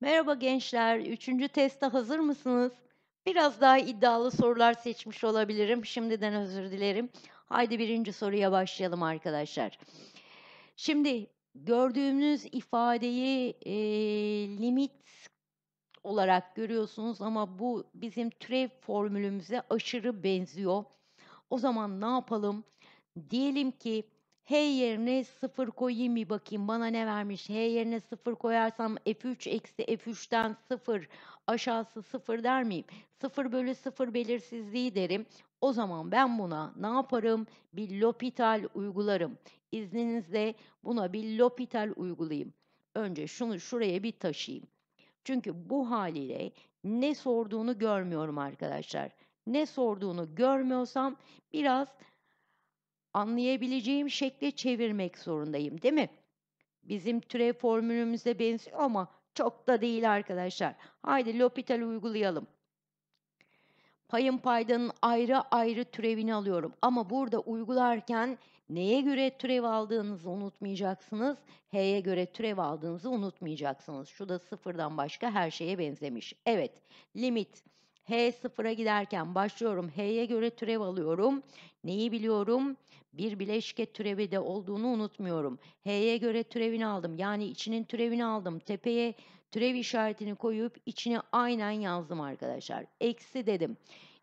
Merhaba gençler, üçüncü teste hazır mısınız? Biraz daha iddialı sorular seçmiş olabilirim. Şimdiden özür dilerim. Haydi birinci soruya başlayalım arkadaşlar. Şimdi gördüğünüz ifadeyi e, limit olarak görüyorsunuz ama bu bizim türev formülümüze aşırı benziyor. O zaman ne yapalım? Diyelim ki H yerine 0 koyayım bir bakayım bana ne vermiş. H yerine 0 koyarsam F3 eksi F3'ten 0 aşağısı 0 der miyim? 0 bölü 0 belirsizliği derim. O zaman ben buna ne yaparım? Bir L'Hopital uygularım. İzninizle buna bir L'Hopital uygulayayım. Önce şunu şuraya bir taşıyayım. Çünkü bu haliyle ne sorduğunu görmüyorum arkadaşlar. Ne sorduğunu görmüyorsam biraz anlayabileceğim şekle çevirmek zorundayım değil mi? Bizim türev formülümüze benziyor ama çok da değil arkadaşlar. Haydi L'Hopital uygulayalım. Payın paydanın ayrı ayrı türevini alıyorum. Ama burada uygularken neye göre türev aldığınızı unutmayacaksınız. H'ye göre türev aldığınızı unutmayacaksınız. Şu da sıfırdan başka her şeye benzemiş. Evet, limit H sıfıra giderken başlıyorum. H'ye göre türev alıyorum. Neyi biliyorum? Bir bileşke türevi de olduğunu unutmuyorum. H'ye göre türevini aldım. Yani içinin türevini aldım. Tepeye türev işaretini koyup içine aynen yazdım arkadaşlar. Eksi dedim.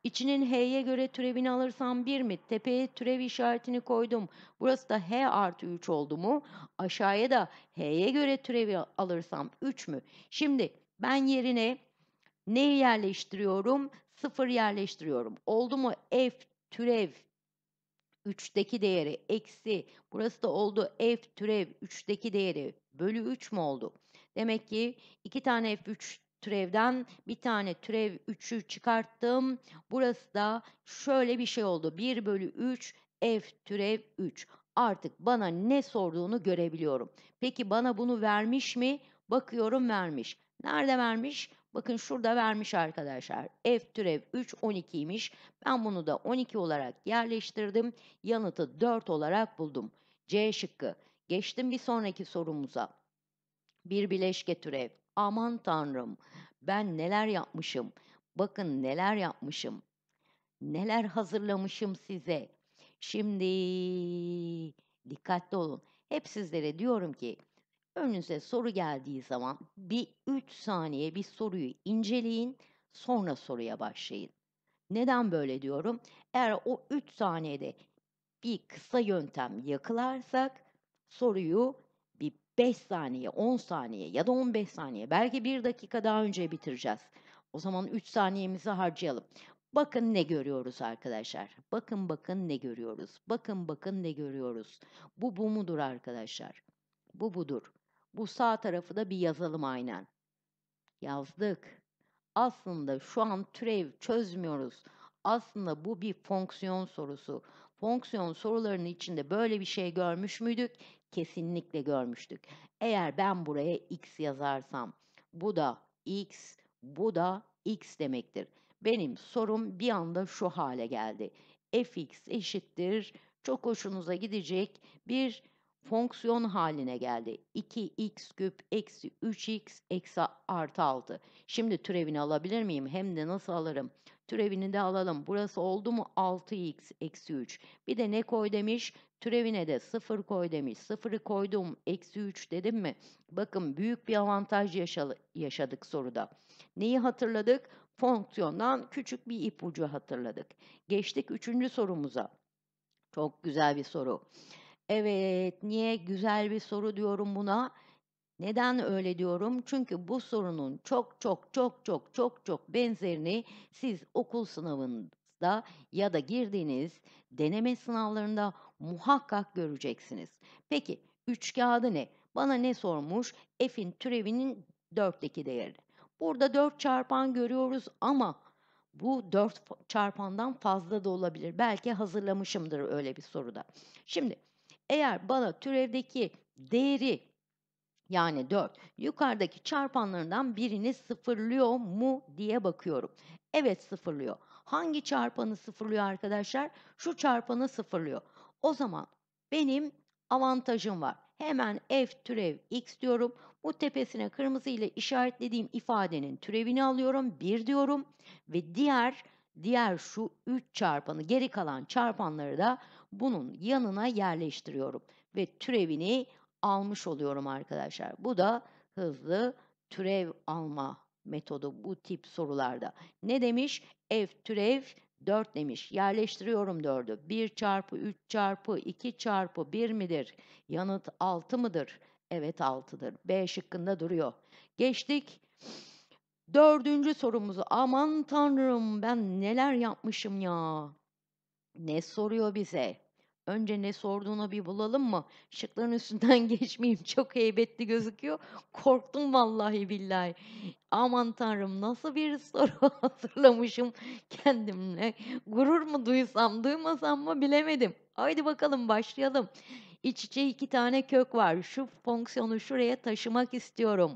İçinin H'ye göre türevini alırsam 1 mi? Tepeye türev işaretini koydum. Burası da H artı 3 oldu mu? Aşağıya da H'ye göre türevi alırsam 3 mü? Şimdi ben yerine Neyi yerleştiriyorum? Sıfır yerleştiriyorum. Oldu mu? F türev 3'teki değeri eksi burası da oldu f türev 3'teki değeri bölü 3 mü oldu? Demek ki iki tane f3 türevden bir tane türev 3'ü çıkarttım. Burası da şöyle bir şey oldu. 1 bölü 3 f türev 3. Artık bana ne sorduğunu görebiliyorum. Peki bana bunu vermiş mi? Bakıyorum vermiş. Nerede vermiş? Bakın şurada vermiş arkadaşlar. F türev 3 12'ymiş. Ben bunu da 12 olarak yerleştirdim. Yanıtı 4 olarak buldum. C şıkkı. Geçtim bir sonraki sorumuza. Bir bileşke türev. Aman tanrım ben neler yapmışım. Bakın neler yapmışım. Neler hazırlamışım size. Şimdi dikkatli olun. Hep sizlere diyorum ki Önünüze soru geldiği zaman bir 3 saniye bir soruyu inceleyin, sonra soruya başlayın. Neden böyle diyorum? Eğer o 3 saniyede bir kısa yöntem yakılarsak soruyu bir 5 saniye, 10 saniye ya da 15 saniye belki 1 dakika daha önce bitireceğiz. O zaman 3 saniyemizi harcayalım. Bakın ne görüyoruz arkadaşlar. Bakın bakın ne görüyoruz. Bakın bakın ne görüyoruz. Bu bu mudur arkadaşlar? Bu budur. Bu sağ tarafı da bir yazalım aynen. Yazdık. Aslında şu an türev çözmüyoruz. Aslında bu bir fonksiyon sorusu. Fonksiyon sorularının içinde böyle bir şey görmüş müydük? Kesinlikle görmüştük. Eğer ben buraya x yazarsam bu da x, bu da x demektir. Benim sorum bir anda şu hale geldi. fx eşittir çok hoşunuza gidecek bir fonksiyon haline geldi. 2x küp eksi 3x eksi artı 6. Şimdi türevini alabilir miyim? Hem de nasıl alırım? Türevini de alalım. Burası oldu mu 6x eksi 3. Bir de ne koy demiş? Türevine de 0 koy demiş. 0'ı koydum eksi 3 dedim mi? Bakın büyük bir avantaj yaşadık soruda. Neyi hatırladık? Fonksiyondan küçük bir ipucu hatırladık. Geçtik 3. sorumuza. Çok güzel bir soru. Evet, niye güzel bir soru diyorum buna? Neden öyle diyorum? Çünkü bu sorunun çok çok çok çok çok çok benzerini siz okul sınavında ya da girdiğiniz deneme sınavlarında muhakkak göreceksiniz. Peki üç kağıdı ne? Bana ne sormuş? F'in türevinin dörtteki değeri. Burada dört çarpan görüyoruz ama bu dört çarpandan fazla da olabilir. Belki hazırlamışımdır öyle bir soruda. Şimdi eğer bana türevdeki değeri yani 4 yukarıdaki çarpanlarından birini sıfırlıyor mu diye bakıyorum. Evet sıfırlıyor. Hangi çarpanı sıfırlıyor arkadaşlar? Şu çarpanı sıfırlıyor. O zaman benim avantajım var. Hemen f türev x diyorum. Bu tepesine kırmızı ile işaretlediğim ifadenin türevini alıyorum. 1 diyorum ve diğer diğer şu 3 çarpanı geri kalan çarpanları da bunun yanına yerleştiriyorum ve türevini almış oluyorum arkadaşlar. Bu da hızlı türev alma metodu bu tip sorularda. Ne demiş? F türev 4 demiş. Yerleştiriyorum 4'ü. 1 çarpı 3 çarpı 2 çarpı 1 midir? Yanıt 6 mıdır? Evet 6'dır. B şıkkında duruyor. Geçtik. Dördüncü sorumuzu aman tanrım ben neler yapmışım ya. Ne soruyor bize? Önce ne sorduğuna bir bulalım mı? Şıkların üstünden geçmeyeyim. Çok heybetli gözüküyor. Korktum vallahi billahi. Aman tanrım nasıl bir soru hazırlamışım kendimle. Gurur mu duysam duymasam mı bilemedim. Haydi bakalım başlayalım. İç içe iki tane kök var. Şu fonksiyonu şuraya taşımak istiyorum.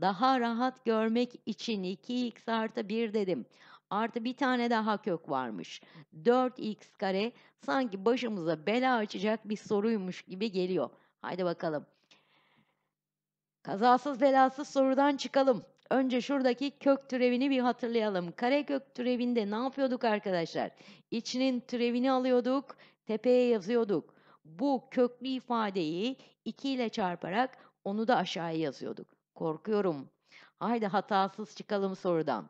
Daha rahat görmek için 2x artı 1 dedim. Artı bir tane daha kök varmış. 4x kare sanki başımıza bela açacak bir soruymuş gibi geliyor. Haydi bakalım. Kazasız belasız sorudan çıkalım. Önce şuradaki kök türevini bir hatırlayalım. kök türevinde ne yapıyorduk arkadaşlar? İçinin türevini alıyorduk, tepeye yazıyorduk. Bu köklü ifadeyi 2 ile çarparak onu da aşağıya yazıyorduk. Korkuyorum. Haydi hatasız çıkalım sorudan.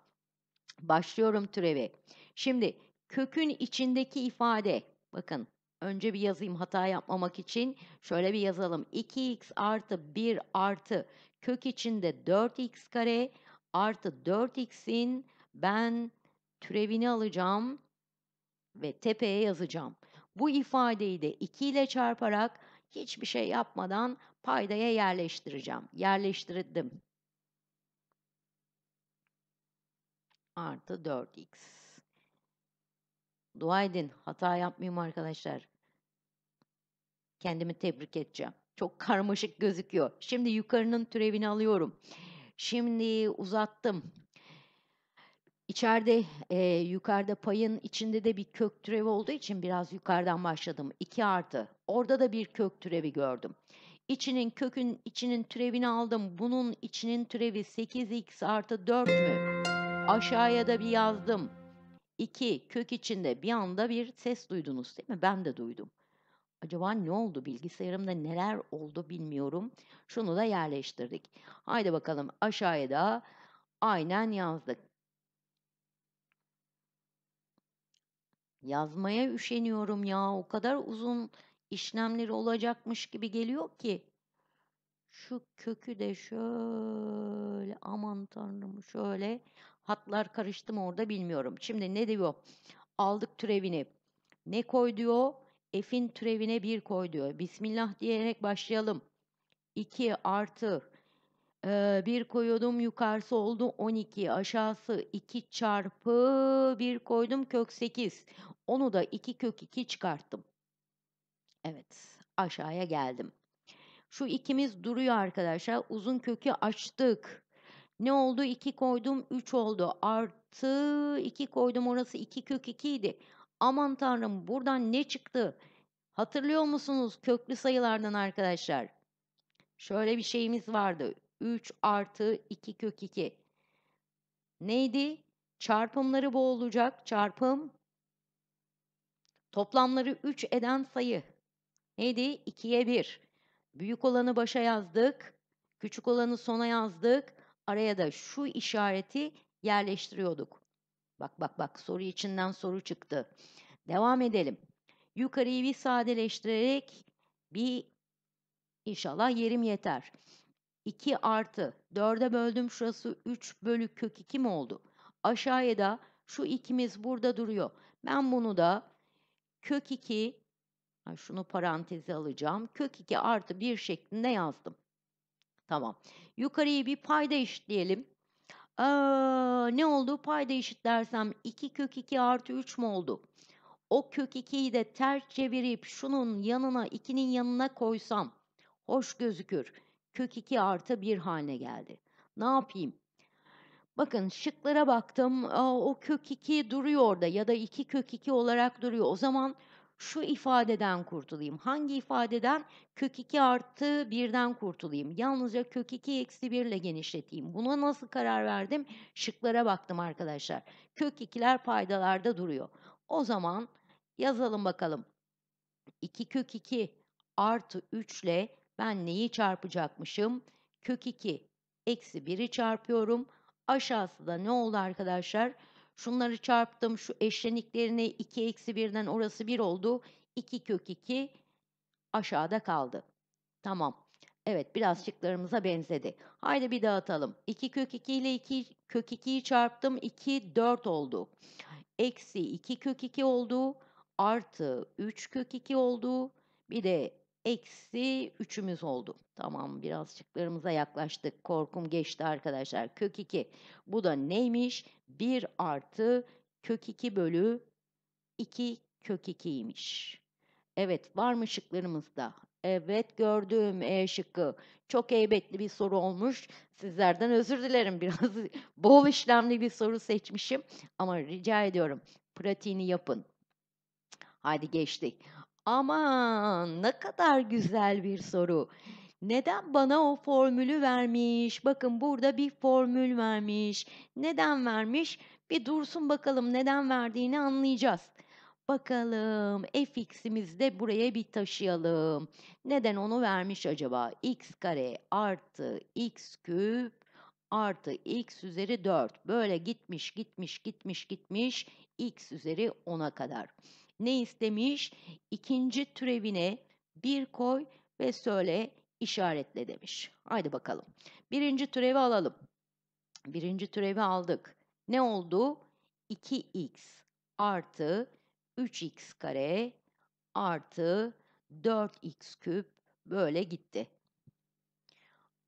Başlıyorum türevi. Şimdi kökün içindeki ifade. Bakın önce bir yazayım hata yapmamak için. Şöyle bir yazalım. 2x artı 1 artı kök içinde 4x kare artı 4x'in ben türevini alacağım ve tepeye yazacağım. Bu ifadeyi de 2 ile çarparak hiçbir şey yapmadan paydaya yerleştireceğim. Yerleştirdim. artı 4x. Dua edin. Hata yapmayayım arkadaşlar. Kendimi tebrik edeceğim. Çok karmaşık gözüküyor. Şimdi yukarının türevini alıyorum. Şimdi uzattım. İçeride e, yukarıda payın içinde de bir kök türevi olduğu için biraz yukarıdan başladım. 2 artı. Orada da bir kök türevi gördüm. İçinin kökün içinin türevini aldım. Bunun içinin türevi 8x artı 4 mü? Aşağıya da bir hmm. yazdım. İki, kök içinde bir anda bir ses duydunuz değil mi? Ben de duydum. Acaba ne oldu bilgisayarımda neler oldu bilmiyorum. Şunu da yerleştirdik. Haydi bakalım aşağıya da aynen yazdık. Yazmaya üşeniyorum ya. O kadar uzun işlemleri olacakmış gibi geliyor ki. Şu kökü de şöyle aman tanrım şöyle Hatlar karıştı mı orada bilmiyorum. Şimdi ne diyor? Aldık türevini. Ne koy diyor? F'in türevine bir koy diyor. Bismillah diyerek başlayalım. 2 artı e, 1 koyuyordum yukarısı oldu 12 aşağısı 2 çarpı bir koydum kök 8 onu da 2 kök 2 çıkarttım. Evet aşağıya geldim. Şu ikimiz duruyor arkadaşlar uzun kökü açtık. Ne oldu? 2 koydum 3 oldu. Artı 2 koydum orası 2 kök 2 idi. Aman tanrım buradan ne çıktı? Hatırlıyor musunuz köklü sayılardan arkadaşlar? Şöyle bir şeyimiz vardı. 3 artı 2 kök 2. Neydi? Çarpımları bu olacak. Çarpım toplamları 3 eden sayı. Neydi? 2'ye 1. Büyük olanı başa yazdık. Küçük olanı sona yazdık araya da şu işareti yerleştiriyorduk. Bak bak bak soru içinden soru çıktı. Devam edelim. Yukarıyı bir sadeleştirerek bir inşallah yerim yeter. 2 artı 4'e böldüm şurası 3 bölü kök 2 mi oldu? Aşağıya da şu ikimiz burada duruyor. Ben bunu da kök 2 şunu paranteze alacağım. Kök 2 artı 1 şeklinde yazdım. Tamam. Yukarıyı bir payda eşitleyelim. Ee, ne oldu? Payda eşit dersem 2 kök 2 artı 3 mü oldu? O kök 2'yi de ters çevirip şunun yanına 2'nin yanına koysam hoş gözükür. Kök 2 artı 1 haline geldi. Ne yapayım? Bakın şıklara baktım. Aa, o kök 2 duruyor orada ya da 2 kök 2 olarak duruyor. O zaman şu ifadeden kurtulayım. Hangi ifadeden? Kök 2 artı 1'den kurtulayım. Yalnızca kök 2 eksi 1 ile genişleteyim. Buna nasıl karar verdim? Şıklara baktım arkadaşlar. Kök 2'ler paydalarda duruyor. O zaman yazalım bakalım. 2 kök 2 artı 3 ile ben neyi çarpacakmışım? Kök 2 eksi 1'i çarpıyorum. Aşağısı da ne oldu arkadaşlar? Arkadaşlar Şunları çarptım şu eşleniklerini 2 eksi 1'den orası 1 oldu. 2 kök 2 aşağıda kaldı. Tamam. Evet biraz şıklarımıza benzedi. Haydi bir dağıtalım. 2 kök 2 ile 2 kök 2'yi çarptım. 2 4 oldu. Eksi 2 kök 2 oldu. Artı 3 kök 2 oldu. Bir de eksi üçümüz oldu. Tamam biraz şıklarımıza yaklaştık. Korkum geçti arkadaşlar. Kök 2. Bu da neymiş? 1 artı kök 2 bölü 2 kök 2'ymiş. Evet var mı şıklarımızda? Evet gördüm E şıkkı. Çok heybetli bir soru olmuş. Sizlerden özür dilerim biraz bol işlemli bir soru seçmişim. Ama rica ediyorum pratiğini yapın. Hadi geçtik. Aman ne kadar güzel bir soru. Neden bana o formülü vermiş? Bakın burada bir formül vermiş. Neden vermiş? Bir dursun bakalım neden verdiğini anlayacağız. Bakalım fx'imizi de buraya bir taşıyalım. Neden onu vermiş acaba? x kare artı x küp artı x üzeri 4. Böyle gitmiş gitmiş gitmiş gitmiş x üzeri 10'a kadar. Ne istemiş? İkinci türevine bir koy ve söyle işaretle demiş. Haydi bakalım. Birinci türevi alalım. Birinci türevi aldık. Ne oldu? 2x artı 3x kare artı 4x küp böyle gitti.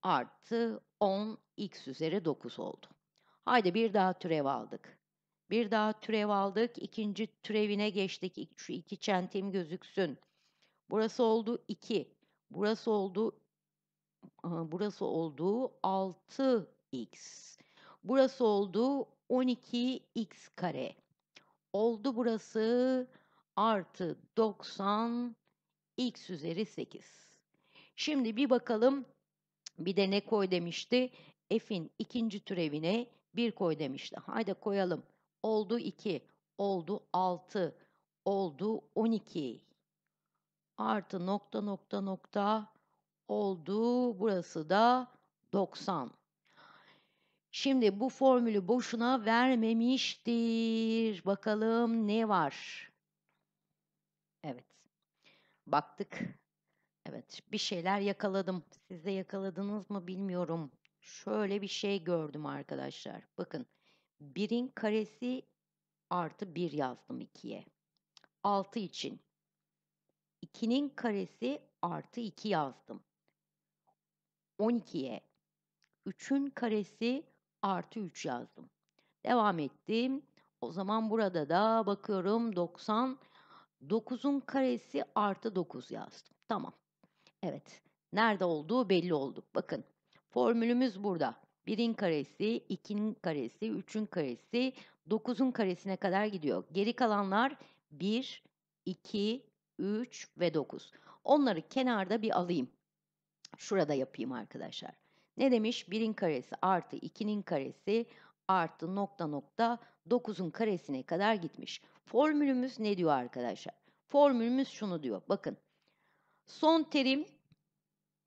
Artı 10x üzeri 9 oldu. Haydi bir daha türev aldık. Bir daha türev aldık. ikinci türevine geçtik. Şu iki çentim gözüksün. Burası oldu 2. Burası oldu burası oldu 6x. Burası oldu 12x kare. Oldu burası artı 90 x üzeri 8. Şimdi bir bakalım bir de ne koy demişti. F'in ikinci türevine bir koy demişti. Haydi koyalım oldu 2, oldu 6, oldu 12. Artı nokta nokta nokta oldu. Burası da 90. Şimdi bu formülü boşuna vermemiştir. Bakalım ne var? Evet. Baktık. Evet, bir şeyler yakaladım. Siz de yakaladınız mı bilmiyorum. Şöyle bir şey gördüm arkadaşlar. Bakın. 1'in karesi artı 1 yazdım 2'ye. 6 için 2'nin karesi artı 2 yazdım. 12'ye 3'ün karesi artı 3 yazdım. Devam ettim. O zaman burada da bakıyorum 90 9'un karesi artı 9 yazdım. Tamam. Evet. Nerede olduğu belli oldu. Bakın formülümüz burada. 1'in karesi, 2'nin karesi, 3'ün karesi, 9'un karesine kadar gidiyor. Geri kalanlar 1, 2, 3 ve 9. Onları kenarda bir alayım. Şurada yapayım arkadaşlar. Ne demiş? 1'in karesi artı 2'nin karesi artı nokta nokta 9'un karesine kadar gitmiş. Formülümüz ne diyor arkadaşlar? Formülümüz şunu diyor. Bakın. Son terim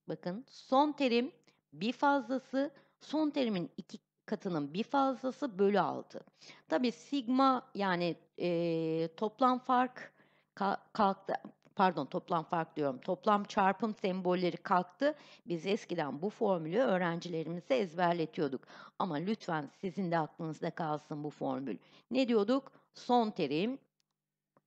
bakın son terim bir fazlası Son terimin iki katının bir fazlası bölü 6. Tabi sigma yani e, toplam fark kalktı pardon toplam fark diyorum toplam çarpım sembolleri kalktı. Biz eskiden bu formülü öğrencilerimize ezberletiyorduk. Ama lütfen sizin de aklınızda kalsın bu formül. Ne diyorduk? Son terim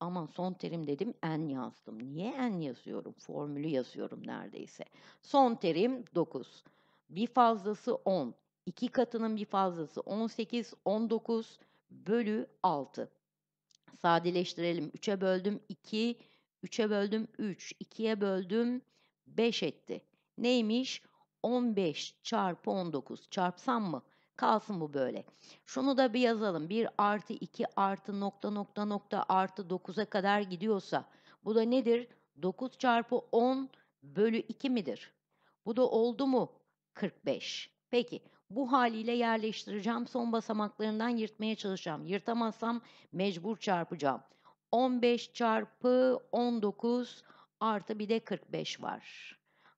aman son terim dedim n yazdım. Niye n yazıyorum? Formülü yazıyorum neredeyse. Son terim 9 bir fazlası 10. 2 katının bir fazlası 18, 19 bölü 6. Sadeleştirelim. 3'e böldüm 2, 3'e böldüm 3, 2'ye böldüm 5 etti. Neymiş? 15 çarpı 19 çarpsam mı? Kalsın bu böyle. Şunu da bir yazalım. 1 artı 2 artı nokta nokta nokta artı 9'a kadar gidiyorsa bu da nedir? 9 çarpı 10 bölü 2 midir? Bu da oldu mu? 45. Peki bu haliyle yerleştireceğim. Son basamaklarından yırtmaya çalışacağım. Yırtamazsam mecbur çarpacağım. 15 çarpı 19 artı bir de 45 var.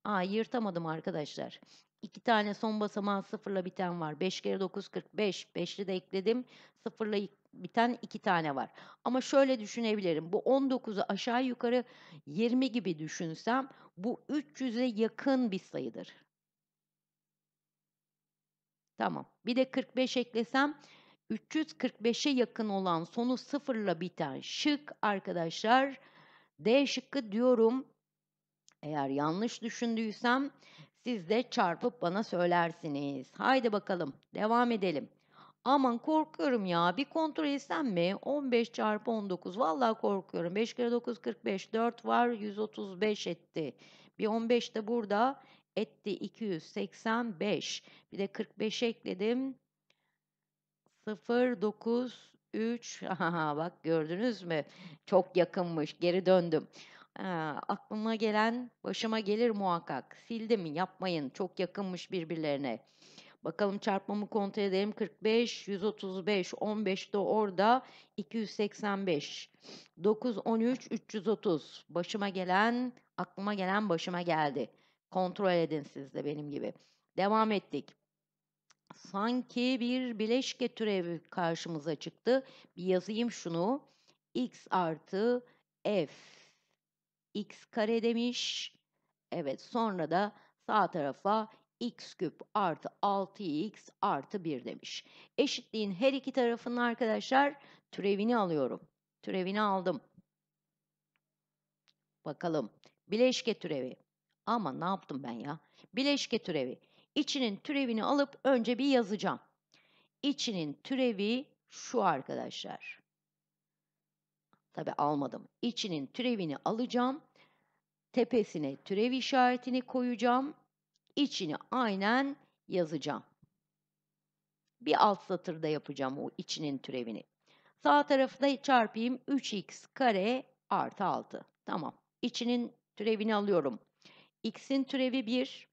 Aa yırtamadım arkadaşlar. İki tane son basamağı sıfırla biten var. 5 kere 9 45. 5'li de ekledim. Sıfırla biten iki tane var. Ama şöyle düşünebilirim. Bu 19'u aşağı yukarı 20 gibi düşünsem bu 300'e yakın bir sayıdır. Tamam. Bir de 45 eklesem 345'e yakın olan sonu sıfırla biten şık arkadaşlar D şıkkı diyorum. Eğer yanlış düşündüysem siz de çarpıp bana söylersiniz. Haydi bakalım devam edelim. Aman korkuyorum ya bir kontrol etsem mi? 15 çarpı 19 Valla korkuyorum. 5 kere 9 45 4 var 135 etti. Bir 15 de burada etti 285. Bir de 45 ekledim. 093 aha bak gördünüz mü? Çok yakınmış. Geri döndüm. Ee, aklıma gelen başıma gelir muhakkak. Sildim yapmayın. Çok yakınmış birbirlerine. Bakalım çarpmamı kontrol edelim. 45, 135, 15 de orada. 285, 9, 13, 330. Başıma gelen, aklıma gelen başıma geldi. Kontrol edin siz de benim gibi. Devam ettik. Sanki bir bileşke türevi karşımıza çıktı. Bir yazayım şunu. x artı f x kare demiş. Evet sonra da sağ tarafa x küp artı 6x artı 1 demiş. Eşitliğin her iki tarafının arkadaşlar türevini alıyorum. Türevini aldım. Bakalım. Bileşke türevi. Ama ne yaptım ben ya? Bileşke türevi. İçinin türevini alıp önce bir yazacağım. İçinin türevi şu arkadaşlar. Tabi almadım. İçinin türevini alacağım. Tepesine türev işaretini koyacağım. İçini aynen yazacağım. Bir alt satırda yapacağım o içinin türevini. Sağ tarafına çarpayım 3x kare artı 6. Tamam. İçinin türevini alıyorum x'in türevi 1.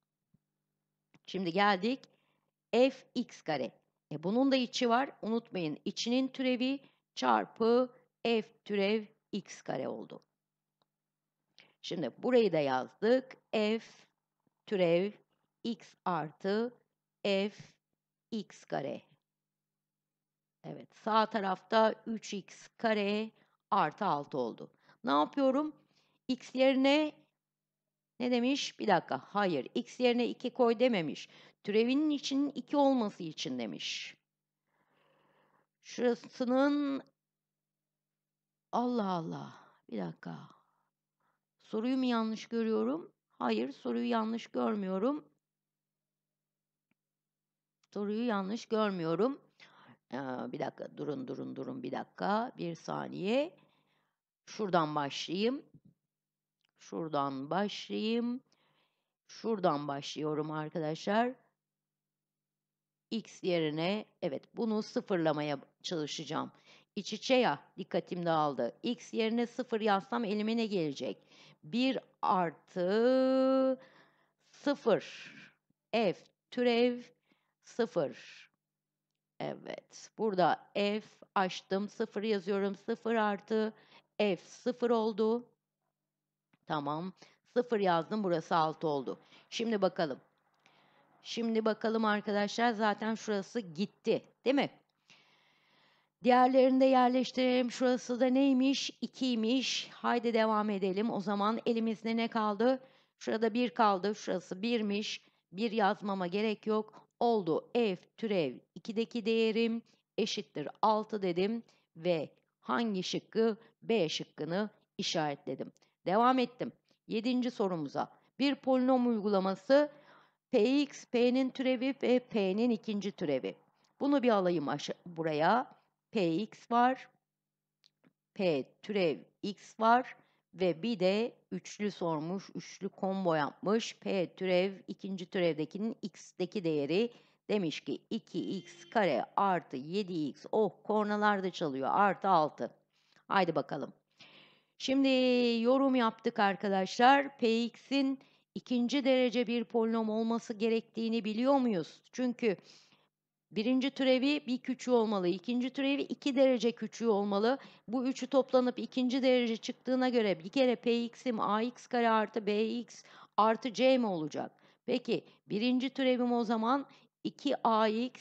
Şimdi geldik f x kare. E bunun da içi var. Unutmayın içinin türevi çarpı f türev x kare oldu. Şimdi burayı da yazdık. f türev x artı f x kare. Evet sağ tarafta 3x kare artı 6 oldu. Ne yapıyorum? x yerine ne demiş? Bir dakika. Hayır. X yerine 2 koy dememiş. Türevinin için 2 olması için demiş. Şurasının Allah Allah. Bir dakika. Soruyu mu yanlış görüyorum? Hayır, soruyu yanlış görmüyorum. Soruyu yanlış görmüyorum. Ee, bir dakika, durun, durun, durun bir dakika. Bir saniye. Şuradan başlayayım. Şuradan başlayayım. Şuradan başlıyorum arkadaşlar. X yerine evet bunu sıfırlamaya çalışacağım. İç içe ya dikkatim dağıldı. X yerine sıfır yazsam elime ne gelecek? 1 artı 0. F türev 0. Evet. Burada F açtım. 0 yazıyorum. 0 artı F 0 oldu. Tamam. 0 yazdım. Burası 6 oldu. Şimdi bakalım. Şimdi bakalım arkadaşlar. Zaten şurası gitti. Değil mi? Diğerlerini de yerleştirelim. Şurası da neymiş? 2'ymiş. Haydi devam edelim. O zaman elimizde ne kaldı? Şurada 1 kaldı. Şurası 1'miş. 1 yazmama gerek yok. Oldu. F türev 2'deki değerim eşittir 6 dedim ve hangi şıkkı B şıkkını işaretledim. Devam ettim. Yedinci sorumuza. Bir polinom uygulaması px p'nin türevi ve p'nin ikinci türevi. Bunu bir alayım aşağı, buraya. px var. p türev x var. Ve bir de üçlü sormuş. Üçlü combo yapmış. p türev ikinci türevdekinin x'deki değeri demiş ki 2x kare artı 7x. Oh kornalarda çalıyor. Artı 6. Haydi bakalım. Şimdi yorum yaptık arkadaşlar. Px'in ikinci derece bir polinom olması gerektiğini biliyor muyuz? Çünkü birinci türevi bir küçüğü olmalı. ikinci türevi iki derece küçüğü olmalı. Bu üçü toplanıp ikinci derece çıktığına göre bir kere Px'im ax kare artı bx artı c mi olacak? Peki birinci türevim o zaman 2ax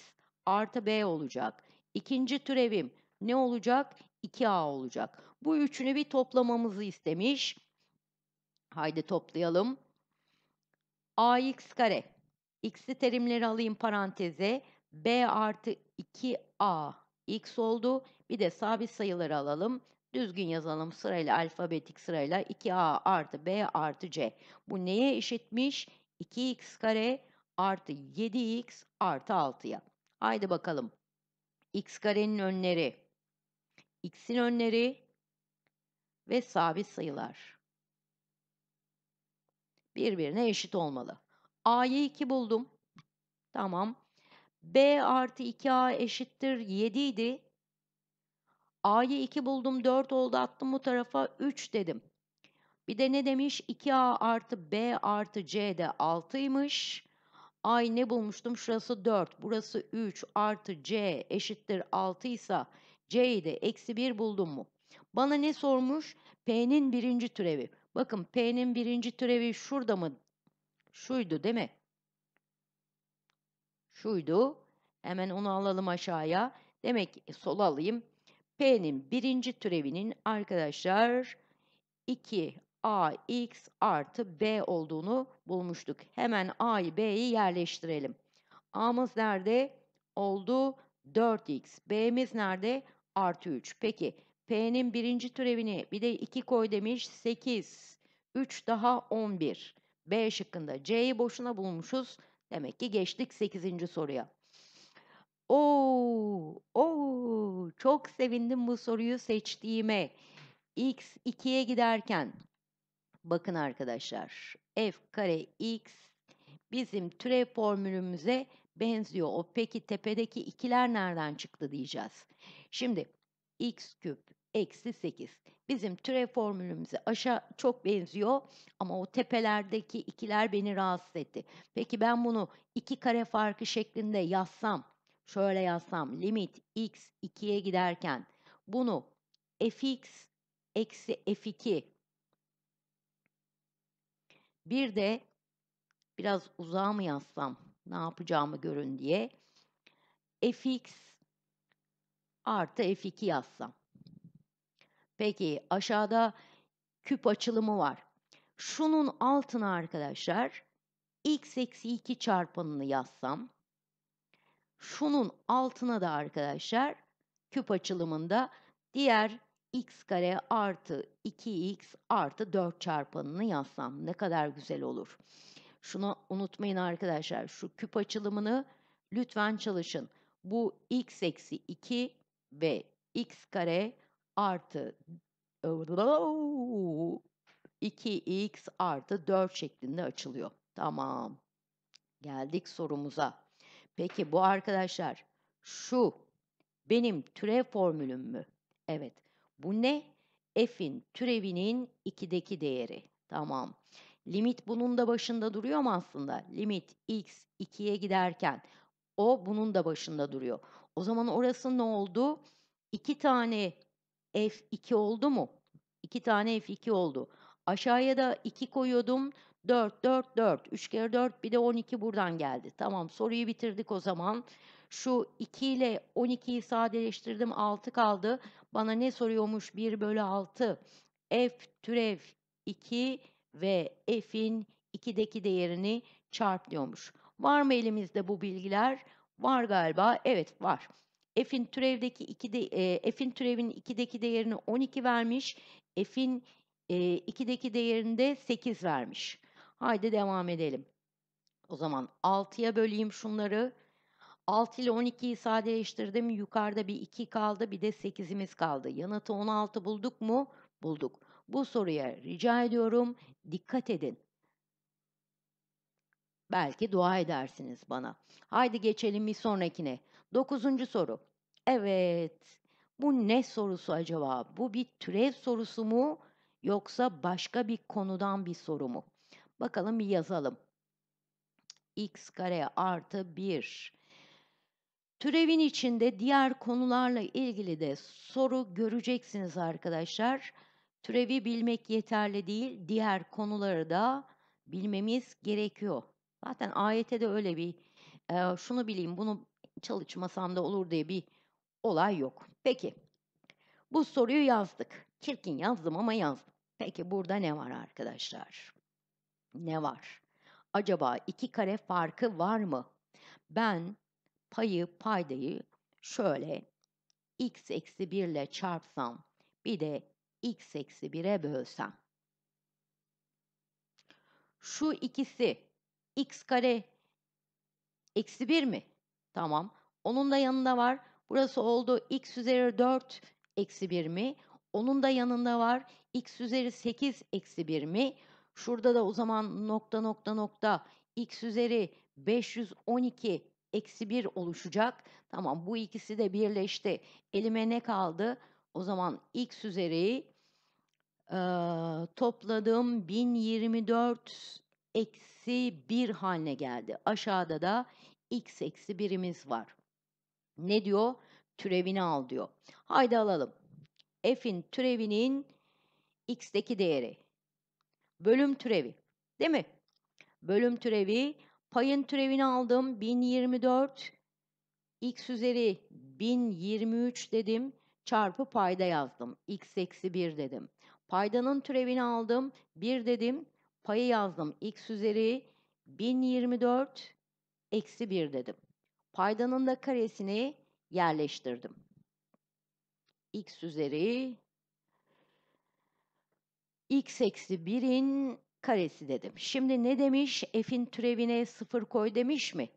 artı b olacak. İkinci türevim ne olacak? 2a olacak. Bu üçünü bir toplamamızı istemiş. Haydi toplayalım. ax kare. x'li terimleri alayım paranteze. b artı 2a x oldu. Bir de sabit sayıları alalım. Düzgün yazalım sırayla alfabetik sırayla 2a artı b artı c. Bu neye eşitmiş? 2x kare artı 7x artı 6'ya. Haydi bakalım. x karenin önleri x'in önleri ve sabit sayılar. Birbirine eşit olmalı. A'yı 2 buldum. Tamam. B artı 2A eşittir 7 idi. A'yı 2 buldum 4 oldu attım bu tarafa 3 dedim. Bir de ne demiş? 2A artı B artı C de 6'ymış. Ay ne bulmuştum? Şurası 4, burası 3 artı C eşittir 6 ise C'yi de eksi 1 buldum mu? Bana ne sormuş? P'nin birinci türevi. Bakın P'nin birinci türevi şurada mı? Şuydu değil mi? Şuydu. Hemen onu alalım aşağıya. Demek ki sola alayım. P'nin birinci türevinin arkadaşlar 2ax artı b olduğunu bulmuştuk. Hemen a'yı b'yi yerleştirelim. a'mız nerede? Oldu 4x. b'miz nerede? Artı 3. Peki P'nin birinci türevini bir de 2 koy demiş 8. 3 daha 11. B şıkkında C'yi boşuna bulmuşuz. Demek ki geçtik 8. soruya. Oo, oo, çok sevindim bu soruyu seçtiğime. X 2'ye giderken bakın arkadaşlar f kare x bizim türev formülümüze benziyor. O peki tepedeki ikiler nereden çıktı diyeceğiz. Şimdi x küp eksi 8. Bizim türev formülümüze aşağı çok benziyor ama o tepelerdeki ikiler beni rahatsız etti. Peki ben bunu iki kare farkı şeklinde yazsam, şöyle yazsam limit x 2'ye giderken bunu fx eksi f2 bir de biraz uzağa mı yazsam ne yapacağımı görün diye fx artı f2 yazsam. Peki aşağıda küp açılımı var. Şunun altına arkadaşlar x eksi 2 çarpanını yazsam. Şunun altına da arkadaşlar küp açılımında diğer x kare artı 2x artı 4 çarpanını yazsam ne kadar güzel olur. Şunu unutmayın arkadaşlar şu küp açılımını lütfen çalışın. Bu x eksi 2 ve x kare artı 2x artı 4 şeklinde açılıyor. Tamam. Geldik sorumuza. Peki bu arkadaşlar şu benim türev formülüm mü? Evet. Bu ne? F'in türevinin 2'deki değeri. Tamam. Limit bunun da başında duruyor mu aslında? Limit x 2'ye giderken o bunun da başında duruyor. O zaman orası ne oldu? 2 tane F2 oldu mu? 2 tane F2 oldu. Aşağıya da 2 koyuyordum. 4, 4, 4. 3 kere 4 bir de 12 buradan geldi. Tamam soruyu bitirdik o zaman. Şu 2 ile 12'yi sadeleştirdim 6 kaldı. Bana ne soruyormuş 1 bölü 6. F türev 2 ve F'in 2'deki değerini çarp diyormuş. Var mı elimizde bu bilgiler? Var galiba. Evet var. F'in türevdeki 2'de e, F'in türevinin 2'deki değerini 12 vermiş. F'in 2'deki e, değerinde 8 vermiş. Haydi devam edelim. O zaman 6'ya böleyim şunları. 6 ile 12'yi sadeleştirdim. Yukarıda bir 2 kaldı bir de 8'imiz kaldı. Yanıtı 16 bulduk mu? Bulduk. Bu soruya rica ediyorum dikkat edin. Belki dua edersiniz bana. Haydi geçelim bir sonrakine. Dokuzuncu soru. Evet. Bu ne sorusu acaba? Bu bir türev sorusu mu yoksa başka bir konudan bir soru mu? Bakalım bir yazalım. x kare artı 1. Türevin içinde diğer konularla ilgili de soru göreceksiniz arkadaşlar. Türevi bilmek yeterli değil, diğer konuları da bilmemiz gerekiyor. Zaten ayete de öyle bir e, şunu bileyim, bunu çalışmasam da olur diye bir olay yok. Peki bu soruyu yazdık. Çirkin yazdım ama yazdım. Peki burada ne var arkadaşlar? Ne var? Acaba iki kare farkı var mı? Ben payı paydayı şöyle x eksi 1 ile çarpsam bir de x eksi 1'e bölsem. Şu ikisi x kare eksi 1 mi? Tamam. Onun da yanında var Burası oldu x üzeri 4 eksi 1 mi? Onun da yanında var x üzeri 8 eksi 1 mi? Şurada da o zaman nokta nokta nokta x üzeri 512 eksi 1 oluşacak. Tamam bu ikisi de birleşti. Elime ne kaldı? O zaman x üzeri e, topladığım 1024 eksi 1 haline geldi. Aşağıda da x eksi 1'imiz var. Ne diyor? Türevini al diyor. Haydi alalım. F'in türevinin x'teki değeri. Bölüm türevi. Değil mi? Bölüm türevi. Payın türevini aldım. 1024 x üzeri 1023 dedim. Çarpı payda yazdım. x eksi 1 dedim. Paydanın türevini aldım. 1 dedim. Payı yazdım. x üzeri 1024 eksi 1 dedim. Paydanın da karesini yerleştirdim. x üzeri x eksi 1'in karesi dedim. Şimdi ne demiş? F'in türevine 0 koy demiş mi?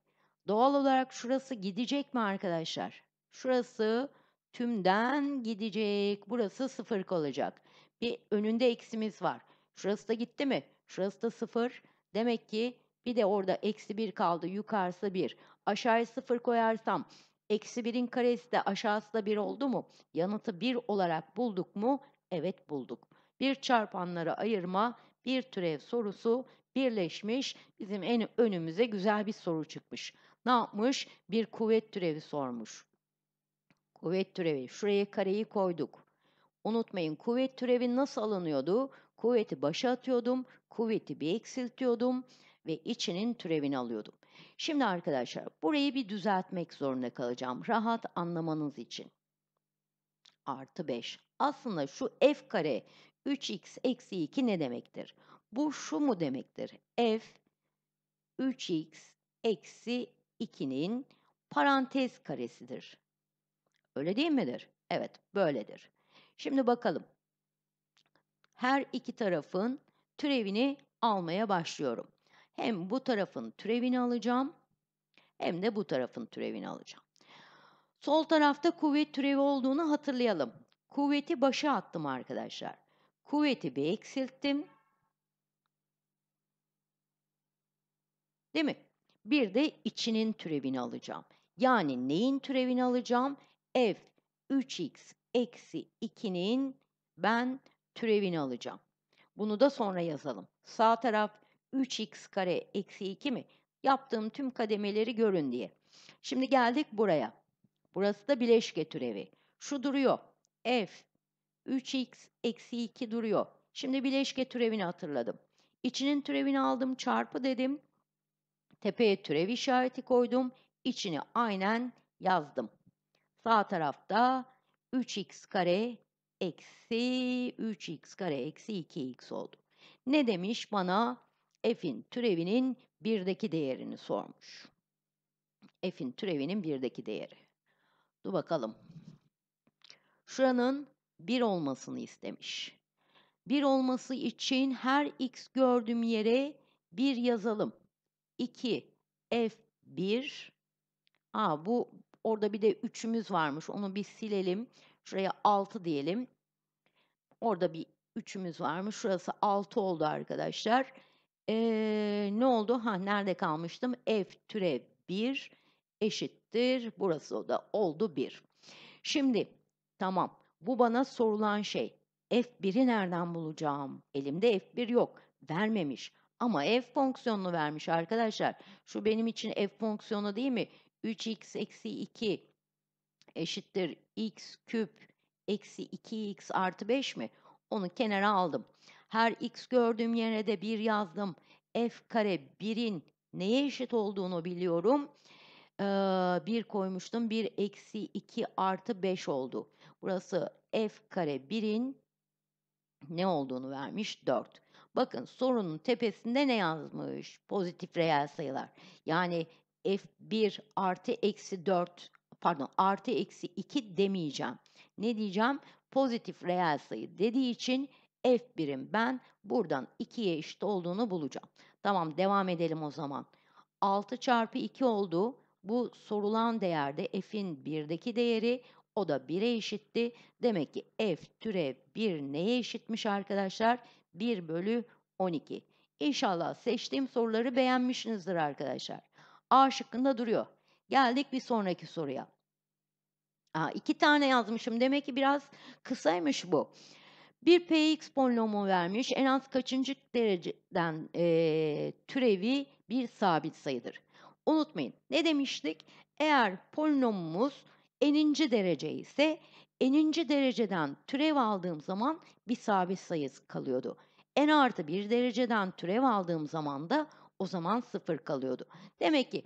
Doğal olarak şurası gidecek mi arkadaşlar? Şurası tümden gidecek. Burası 0 kalacak. Bir önünde eksimiz var. Şurası da gitti mi? Şurası da 0. Demek ki bir de orada eksi 1 kaldı. Yukarısı 1. Aşağıya 0 koyarsam eksi 1'in karesi de aşağısı da 1 oldu mu? Yanıtı 1 olarak bulduk mu? Evet bulduk. Bir çarpanları ayırma, bir türev sorusu birleşmiş. Bizim en önümüze güzel bir soru çıkmış. Ne yapmış? Bir kuvvet türevi sormuş. Kuvvet türevi. Şuraya kareyi koyduk. Unutmayın kuvvet türevi nasıl alınıyordu? Kuvveti başa atıyordum, kuvveti bir eksiltiyordum ve içinin türevini alıyordum. Şimdi arkadaşlar burayı bir düzeltmek zorunda kalacağım rahat anlamanız için. Artı 5. Aslında şu f kare 3x eksi 2 ne demektir? Bu şu mu demektir? f 3x eksi 2'nin parantez karesidir. Öyle değil midir? Evet, böyledir. Şimdi bakalım. Her iki tarafın türevini almaya başlıyorum. Hem bu tarafın türevini alacağım hem de bu tarafın türevini alacağım. Sol tarafta kuvvet türevi olduğunu hatırlayalım. Kuvveti başa attım arkadaşlar. Kuvveti bir eksilttim. Değil mi? Bir de içinin türevini alacağım. Yani neyin türevini alacağım? F 3x eksi 2'nin ben türevini alacağım. Bunu da sonra yazalım. Sağ taraf 3x kare eksi 2 mi? Yaptığım tüm kademeleri görün diye. Şimdi geldik buraya. Burası da bileşke türevi. Şu duruyor. F 3x eksi 2 duruyor. Şimdi bileşke türevini hatırladım. İçinin türevini aldım çarpı dedim. Tepeye türev işareti koydum. İçini aynen yazdım. Sağ tarafta 3x kare eksi 3x kare eksi 2x oldu. Ne demiş bana? f'in türevinin birdeki değerini sormuş. f'in türevinin birdeki değeri. Dur bakalım. Şuranın 1 olmasını istemiş. 1 olması için her x gördüğüm yere 1 yazalım. 2 f1 Aa, bu orada bir de 3'ümüz varmış. Onu bir silelim. Şuraya 6 diyelim. Orada bir 3'ümüz varmış. Şurası 6 oldu arkadaşlar. Eee, ne oldu? Ha, nerede kalmıştım? F türev 1 eşittir. Burası da oldu 1. Şimdi tamam bu bana sorulan şey. F1'i nereden bulacağım? Elimde F1 yok. Vermemiş. Ama f fonksiyonunu vermiş arkadaşlar. Şu benim için f fonksiyonu değil mi? 3x eksi 2 eşittir x küp eksi 2x artı 5 mi? Onu kenara aldım. Her x gördüğüm yere de 1 yazdım. F kare 1'in neye eşit olduğunu biliyorum. Ee, koymuştum. 1 eksi 2 artı 5 oldu. Burası F kare 1'in ne olduğunu vermiş 4. Bakın sorunun tepesinde ne yazmış? Pozitif reel sayılar. Yani F1 artı eksi 4 pardon artı eksi 2 demeyeceğim. Ne diyeceğim? Pozitif reel sayı dediği için f birim ben buradan 2'ye eşit olduğunu bulacağım. Tamam devam edelim o zaman. 6 çarpı 2 oldu. Bu sorulan değerde f'in 1'deki değeri o da 1'e eşitti. Demek ki f türev 1 neye eşitmiş arkadaşlar? 1 bölü 12. İnşallah seçtiğim soruları beğenmişsinizdir arkadaşlar. A şıkkında duruyor. Geldik bir sonraki soruya. Aa, iki tane yazmışım. Demek ki biraz kısaymış bu. Bir PX polinomu vermiş en az kaçıncı dereceden e, türevi bir sabit sayıdır. Unutmayın ne demiştik? Eğer polinomumuz eninci derece ise eninci dereceden türev aldığım zaman bir sabit sayı kalıyordu. En artı bir dereceden türev aldığım zaman da o zaman sıfır kalıyordu. Demek ki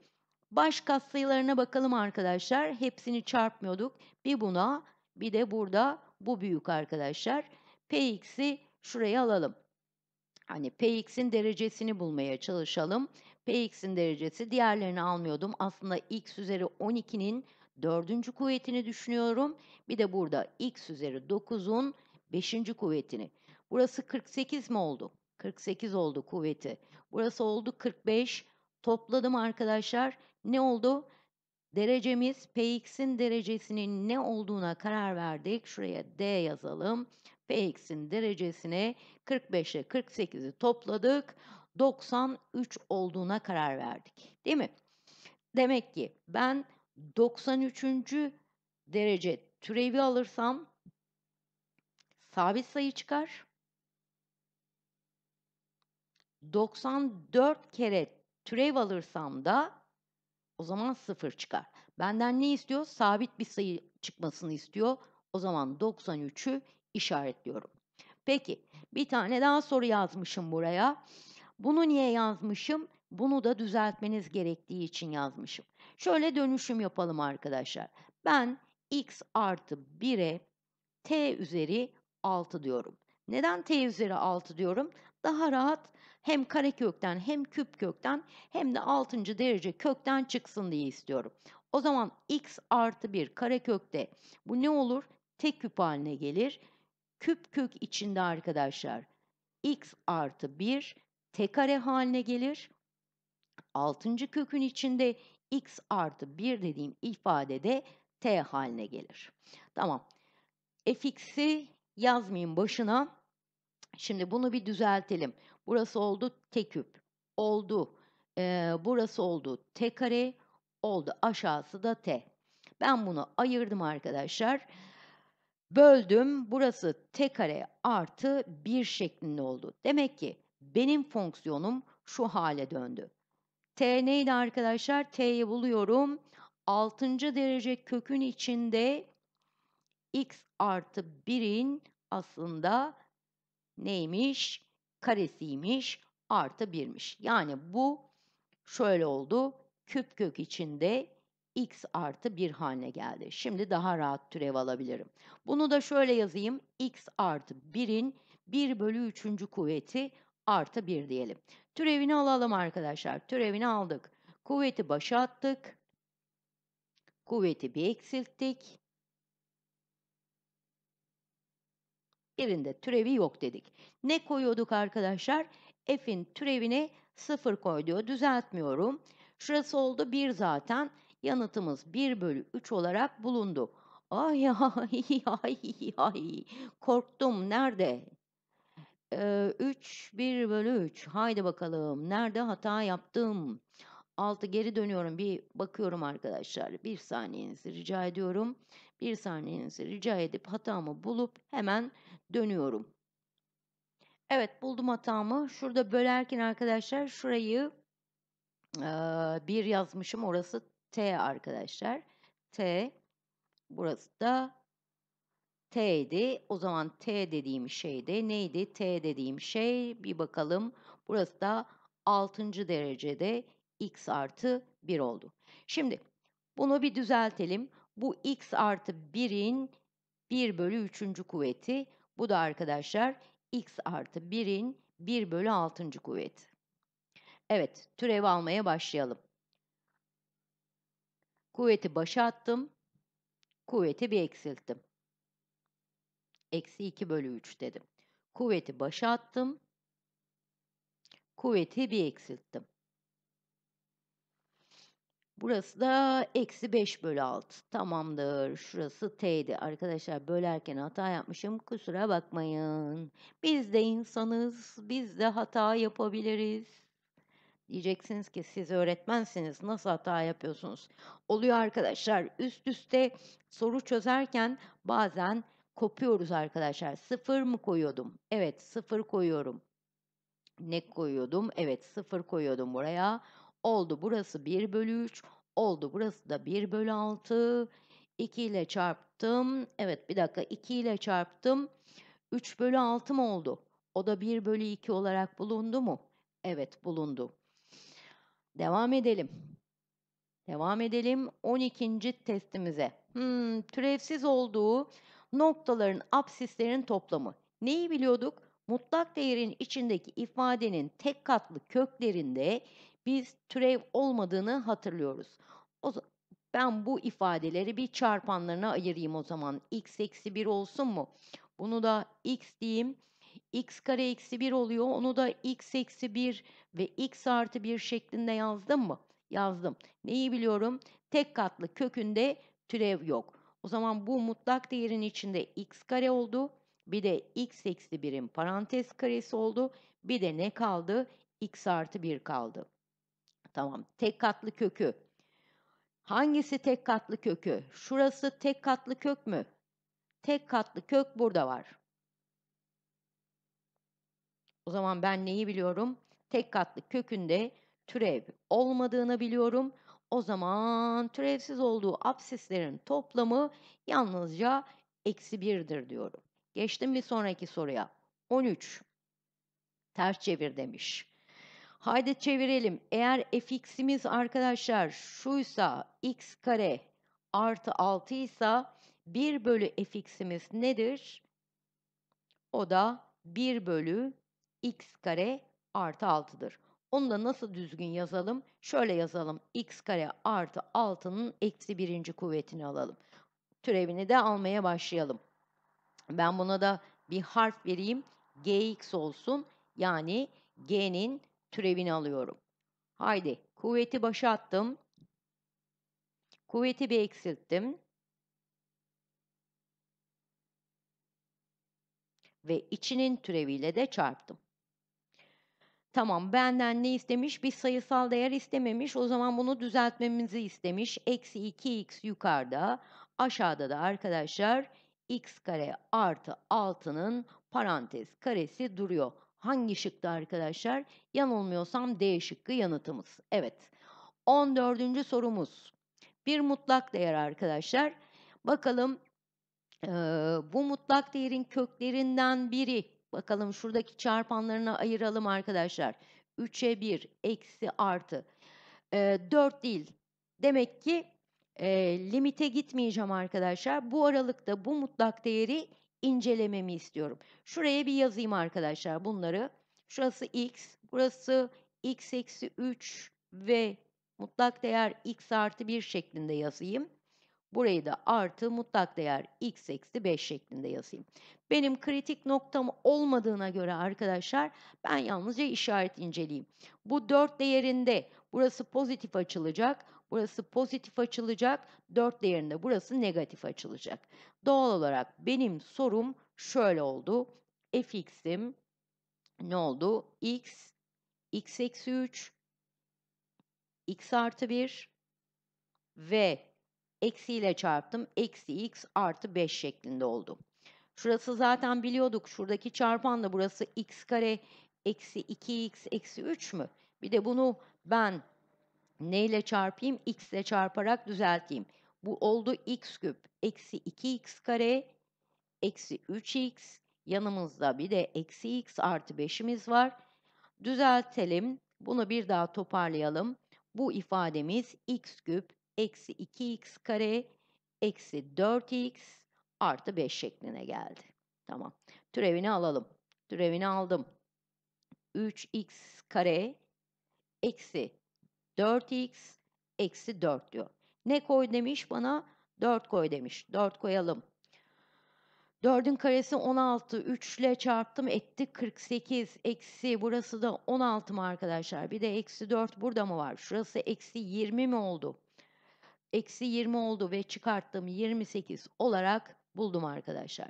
baş katsayılarına bakalım arkadaşlar. Hepsini çarpmıyorduk. Bir buna bir de burada bu büyük arkadaşlar. Px'i şuraya alalım. Hani Px'in derecesini bulmaya çalışalım. Px'in derecesi diğerlerini almıyordum. Aslında x üzeri 12'nin dördüncü kuvvetini düşünüyorum. Bir de burada x üzeri 9'un beşinci kuvvetini. Burası 48 mi oldu? 48 oldu kuvveti. Burası oldu 45. Topladım arkadaşlar. Ne oldu? Derecemiz Px'in derecesinin ne olduğuna karar verdik. Şuraya D yazalım. Px'in derecesini 45 ile 48'i topladık. 93 olduğuna karar verdik. Değil mi? Demek ki ben 93. derece türevi alırsam sabit sayı çıkar. 94 kere türev alırsam da o zaman 0 çıkar. Benden ne istiyor? Sabit bir sayı çıkmasını istiyor. O zaman 93'ü işaretliyorum. Peki bir tane daha soru yazmışım buraya. Bunu niye yazmışım? Bunu da düzeltmeniz gerektiği için yazmışım. Şöyle dönüşüm yapalım arkadaşlar. Ben x artı 1'e t üzeri 6 diyorum. Neden t üzeri 6 diyorum? Daha rahat hem kare kökten hem küp kökten hem de 6. derece kökten çıksın diye istiyorum. O zaman x artı 1 kare kökte bu ne olur? T küp haline gelir. Küp kök içinde arkadaşlar x artı 1 t kare haline gelir. Altıncı kökün içinde x artı 1 dediğim ifadede t haline gelir. Tamam. fx'i yazmayayım başına. Şimdi bunu bir düzeltelim. Burası oldu t küp. Oldu. Ee, burası oldu t kare. Oldu. Aşağısı da t. Ben bunu ayırdım arkadaşlar böldüm burası t kare artı 1 şeklinde oldu. Demek ki benim fonksiyonum şu hale döndü. T neydi arkadaşlar? T'yi buluyorum. 6. derece kökün içinde x artı 1'in aslında neymiş? Karesiymiş. Artı 1'miş. Yani bu şöyle oldu. Küp kök içinde x artı 1 haline geldi. Şimdi daha rahat türev alabilirim. Bunu da şöyle yazayım. x artı 1'in 1 bölü 3. kuvveti artı 1 diyelim. Türevini alalım arkadaşlar. Türevini aldık. Kuvveti başa attık. Kuvveti bir eksilttik. Birinde türevi yok dedik. Ne koyuyorduk arkadaşlar? F'in türevini 0 koy diyor. Düzeltmiyorum. Şurası oldu 1 zaten yanıtımız 1 bölü 3 olarak bulundu. Ay ay ay ay korktum nerede? Ee, 3 1 bölü 3 haydi bakalım nerede hata yaptım? 6 geri dönüyorum bir bakıyorum arkadaşlar bir saniyenizi rica ediyorum. Bir saniyenizi rica edip hatamı bulup hemen dönüyorum. Evet buldum hatamı. Şurada bölerken arkadaşlar şurayı e, bir yazmışım. Orası T arkadaşlar. T burası da T'di. O zaman T dediğim şey de neydi? T dediğim şey bir bakalım. Burası da 6. derecede x artı 1 oldu. Şimdi bunu bir düzeltelim. Bu x artı 1'in 1 bölü 3. kuvveti. Bu da arkadaşlar x artı 1'in 1 bölü 6. kuvveti. Evet türev almaya başlayalım. Kuvveti başa attım. Kuvveti bir eksilttim. Eksi 2 bölü 3 dedim. Kuvveti başa attım. Kuvveti bir eksilttim. Burası da eksi 5 bölü 6. Tamamdır. Şurası t'di. Arkadaşlar bölerken hata yapmışım. Kusura bakmayın. Biz de insanız. Biz de hata yapabiliriz. Diyeceksiniz ki siz öğretmensiniz nasıl hata yapıyorsunuz? Oluyor arkadaşlar üst üste soru çözerken bazen kopuyoruz arkadaşlar. Sıfır mı koyuyordum? Evet sıfır koyuyorum. Ne koyuyordum? Evet sıfır koyuyordum buraya. Oldu burası 1 bölü 3. Oldu burası da 1 bölü 6. 2 ile çarptım. Evet bir dakika 2 ile çarptım. 3 bölü 6 mı oldu? O da 1 bölü 2 olarak bulundu mu? Evet bulundu. Devam edelim. Devam edelim 12. testimize. Hmm, türevsiz olduğu noktaların absislerin toplamı. Neyi biliyorduk? Mutlak değerin içindeki ifadenin tek katlı köklerinde biz türev olmadığını hatırlıyoruz. O ben bu ifadeleri bir çarpanlarına ayırayım o zaman. x eksi 1 olsun mu? Bunu da x diyeyim x kare eksi 1 oluyor. Onu da x eksi 1 ve x artı 1 şeklinde yazdım mı? Yazdım. Neyi biliyorum? Tek katlı kökünde türev yok. O zaman bu mutlak değerin içinde x kare oldu. Bir de x eksi 1'in parantez karesi oldu. Bir de ne kaldı? x artı 1 kaldı. Tamam. Tek katlı kökü. Hangisi tek katlı kökü? Şurası tek katlı kök mü? Tek katlı kök burada var. O zaman ben neyi biliyorum? Tek katlı kökünde türev olmadığını biliyorum. O zaman türevsiz olduğu absislerin toplamı yalnızca eksi birdir diyorum. Geçtim bir sonraki soruya. 13. Ters çevir demiş. Haydi çevirelim. Eğer fx'imiz arkadaşlar şuysa x kare artı 6 ise 1 bölü fx'imiz nedir? O da 1 bölü x kare artı 6'dır. Onu da nasıl düzgün yazalım? Şöyle yazalım. x kare artı 6'nın eksi birinci kuvvetini alalım. Türevini de almaya başlayalım. Ben buna da bir harf vereyim. gx olsun. Yani g'nin türevini alıyorum. Haydi kuvveti başa attım. Kuvveti bir eksilttim. Ve içinin türeviyle de çarptım. Tamam benden ne istemiş? Bir sayısal değer istememiş. O zaman bunu düzeltmemizi istemiş. Eksi 2x yukarıda. Aşağıda da arkadaşlar x kare artı 6'nın parantez karesi duruyor. Hangi şıkta arkadaşlar? Yanılmıyorsam D şıkkı yanıtımız. Evet. 14. sorumuz. Bir mutlak değer arkadaşlar. Bakalım e, bu mutlak değerin köklerinden biri Bakalım şuradaki çarpanlarını ayıralım arkadaşlar. 3'e 1 eksi artı. E, ee, 4 değil. Demek ki e, limite gitmeyeceğim arkadaşlar. Bu aralıkta bu mutlak değeri incelememi istiyorum. Şuraya bir yazayım arkadaşlar bunları. Şurası x, burası x eksi 3 ve mutlak değer x artı 1 şeklinde yazayım. Burayı da artı mutlak değer x eksi 5 şeklinde yazayım benim kritik noktam olmadığına göre arkadaşlar ben yalnızca işaret inceleyeyim. Bu 4 değerinde burası pozitif açılacak, burası pozitif açılacak, 4 değerinde burası negatif açılacak. Doğal olarak benim sorum şöyle oldu. fx'im ne oldu? x, x eksi 3, x artı 1 ve eksiyle çarptım. Eksi x artı 5 şeklinde oldu. Şurası zaten biliyorduk. Şuradaki çarpan da burası x kare eksi 2x eksi 3 mü? Bir de bunu ben neyle çarpayım? x ile çarparak düzelteyim. Bu oldu x küp eksi 2x kare eksi 3x yanımızda bir de eksi x artı 5'imiz var. Düzeltelim. Bunu bir daha toparlayalım. Bu ifademiz x küp eksi 2x kare eksi 4x artı 5 şekline geldi. Tamam. Türevini alalım. Türevini aldım. 3x kare eksi 4x eksi 4 diyor. Ne koy demiş bana? 4 koy demiş. 4 koyalım. 4'ün karesi 16. 3 ile çarptım etti 48. Eksi burası da 16 mı arkadaşlar? Bir de eksi 4 burada mı var? Şurası eksi 20 mi oldu? Eksi 20 oldu ve çıkarttım 28 olarak buldum arkadaşlar.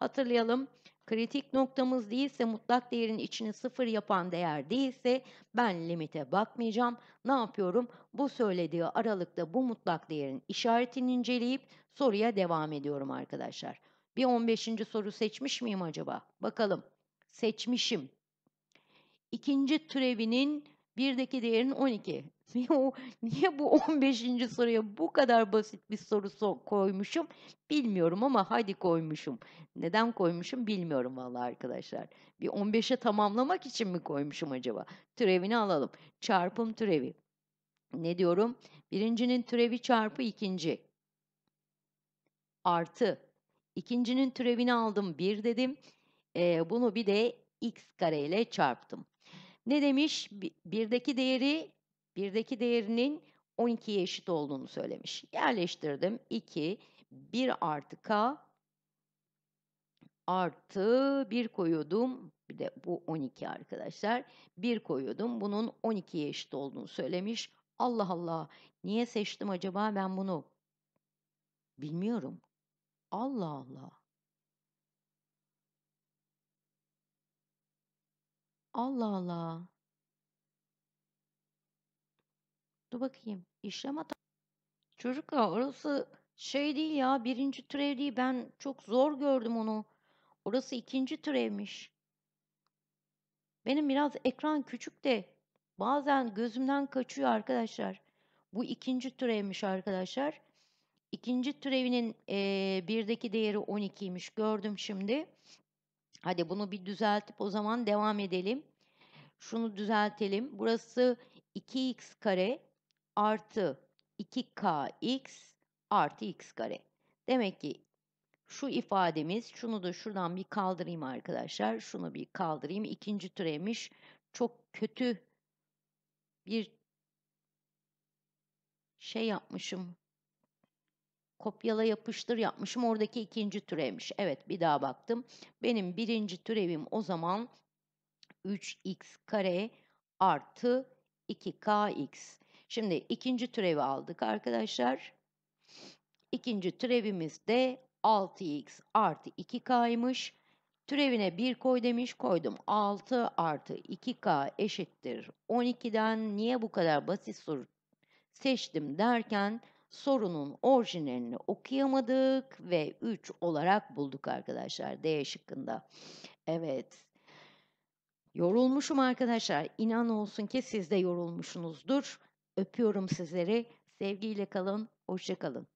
Hatırlayalım kritik noktamız değilse mutlak değerin içini sıfır yapan değer değilse ben limite bakmayacağım. Ne yapıyorum? Bu söylediği aralıkta bu mutlak değerin işaretini inceleyip soruya devam ediyorum arkadaşlar. Bir 15. soru seçmiş miyim acaba? Bakalım. Seçmişim. İkinci türevinin birdeki değerin 12. Niye, o, niye bu 15. soruya bu kadar basit bir soru so koymuşum bilmiyorum ama hadi koymuşum. Neden koymuşum bilmiyorum valla arkadaşlar. Bir 15'e tamamlamak için mi koymuşum acaba? Türevini alalım. Çarpım türevi. Ne diyorum? Birincinin türevi çarpı ikinci. Artı. İkincinin türevini aldım 1 dedim. Ee, bunu bir de x kare ile çarptım. Ne demiş? Birdeki değeri 1'deki değerinin 12'ye eşit olduğunu söylemiş. Yerleştirdim. 2, 1 artı k artı 1 koyuyordum. Bir de bu 12 arkadaşlar. 1 koyuyordum. Bunun 12'ye eşit olduğunu söylemiş. Allah Allah niye seçtim acaba ben bunu? Bilmiyorum. Allah Allah. Allah Allah. Dur bakayım. İşlem hata. Çocuklar orası şey değil ya. Birinci türev değil. Ben çok zor gördüm onu. Orası ikinci türevmiş. Benim biraz ekran küçük de bazen gözümden kaçıyor arkadaşlar. Bu ikinci türevmiş arkadaşlar. İkinci türevinin e, birdeki değeri 12'ymiş. Gördüm şimdi. Hadi bunu bir düzeltip o zaman devam edelim. Şunu düzeltelim. Burası 2x kare artı 2kx artı x kare. Demek ki şu ifademiz şunu da şuradan bir kaldırayım arkadaşlar. Şunu bir kaldırayım. İkinci türemiş. Çok kötü bir şey yapmışım. Kopyala yapıştır yapmışım. Oradaki ikinci türevmiş. Evet bir daha baktım. Benim birinci türevim o zaman 3x kare artı 2kx. Şimdi ikinci türevi aldık arkadaşlar. İkinci türevimiz de 6x artı 2k'ymış. Türevine 1 koy demiş koydum. 6 artı 2k eşittir 12'den niye bu kadar basit soru seçtim derken sorunun orijinalini okuyamadık ve 3 olarak bulduk arkadaşlar D şıkkında. Evet yorulmuşum arkadaşlar inan olsun ki siz de yorulmuşsunuzdur. Öpüyorum sizleri. Sevgiyle kalın, hoşça kalın.